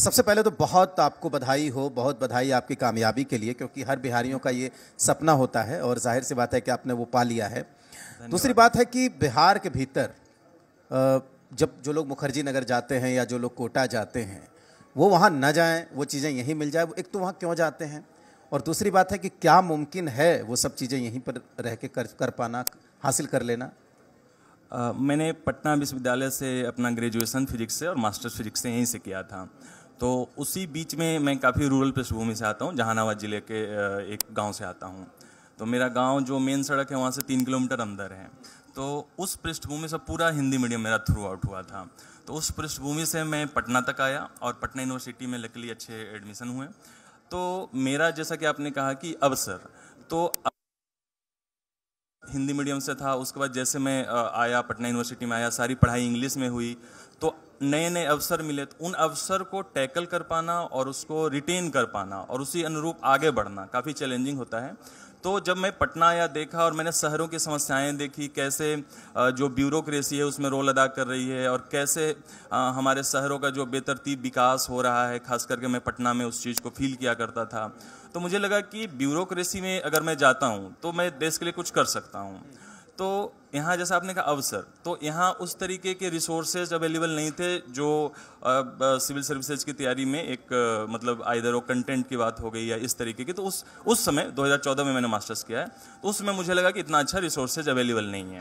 सबसे पहले तो बहुत आपको बधाई हो बहुत बधाई आपकी कामयाबी के लिए क्योंकि हर बिहारियों का ये सपना होता है और जाहिर सी बात है कि आपने वो पा लिया है दूसरी बात है कि बिहार के भीतर जब जो लोग मुखर्जी नगर जाते हैं या जो लोग कोटा जाते हैं वो वहाँ ना जाएं वो चीज़ें यहीं मिल जाए एक तो वहाँ क्यों जाते हैं और दूसरी बात है कि क्या मुमकिन है वो सब चीज़ें यहीं पर रह के कर कर पाना हासिल कर लेना आ, मैंने पटना विश्वविद्यालय से अपना ग्रेजुएशन फिजिक्स से और मास्टर्स फिजिक्स से यहीं से किया था तो उसी बीच में मैं काफ़ी रूरल पृष्ठभूमि से आता हूँ जहानाबाद ज़िले के एक गांव से आता हूँ तो मेरा गांव जो मेन सड़क है वहाँ से तीन किलोमीटर अंदर है तो उस पृष्ठभूमि से पूरा हिंदी मीडियम मेरा थ्रू आउट हुआ था तो उस पृष्ठभूमि से मैं पटना तक आया और पटना यूनिवर्सिटी में लकली अच्छे एडमिशन हुए तो मेरा जैसा कि आपने कहा कि अवसर तो हिंदी मीडियम से था उसके बाद जैसे मैं आया पटना यूनिवर्सिटी में आया सारी पढ़ाई इंग्लिश में हुई तो नए नए अवसर मिले तो उन अवसर को टैकल कर पाना और उसको रिटेन कर पाना और उसी अनुरूप आगे बढ़ना काफ़ी चैलेंजिंग होता है तो जब मैं पटना आया देखा और मैंने शहरों की समस्याएं देखी कैसे जो ब्यूरोक्रेसी है उसमें रोल अदा कर रही है और कैसे हमारे शहरों का जो बेतरतीब विकास हो रहा है खास करके मैं पटना में उस चीज़ को फील किया करता था तो मुझे लगा कि ब्यूरोक्रेसी में अगर मैं जाता हूँ तो मैं देश के लिए कुछ कर सकता हूँ तो यहाँ जैसा आपने कहा अवसर तो यहाँ उस तरीके के रिसोर्सेज अवेलेबल नहीं थे जो सिविल सर्विसेज की तैयारी में एक आ, मतलब आइदर वो कंटेंट की बात हो गई या इस तरीके की तो उस उस समय 2014 में मैंने मास्टर्स किया है तो उस समय मुझे लगा कि इतना अच्छा रिसोर्सेज अवेलेबल नहीं है